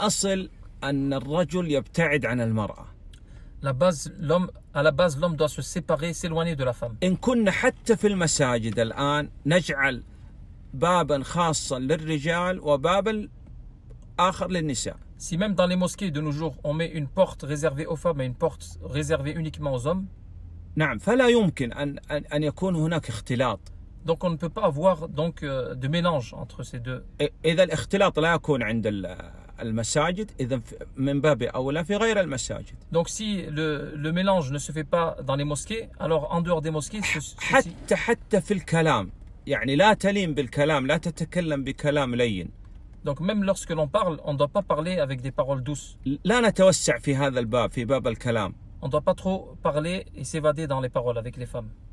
اصل La base, l'homme, la doit se séparer, s'éloigner de la femme. Si même dans les mosquées de nos jours, on met une porte réservée aux femmes et une porte réservée uniquement aux hommes. Donc on ne peut pas avoir donc euh, de mélange entre ces deux. المساجد اذا من باب اولى في غير المساجد دونك سي لو ميلانج نو سو في با دان لي موسكي الوغ ان دور دي موسكي حتى حتى في الكلام يعني لا تلين بالكلام لا تتكلم بكلام لين دونك ميم لورسكو لون بارل اون دو با بارلي افيك دي بارول دوس لا نتوسع في هذا الباب في باب الكلام اون دو با ترو بارلي اي سيفادي دان لي بارول افيك لي فام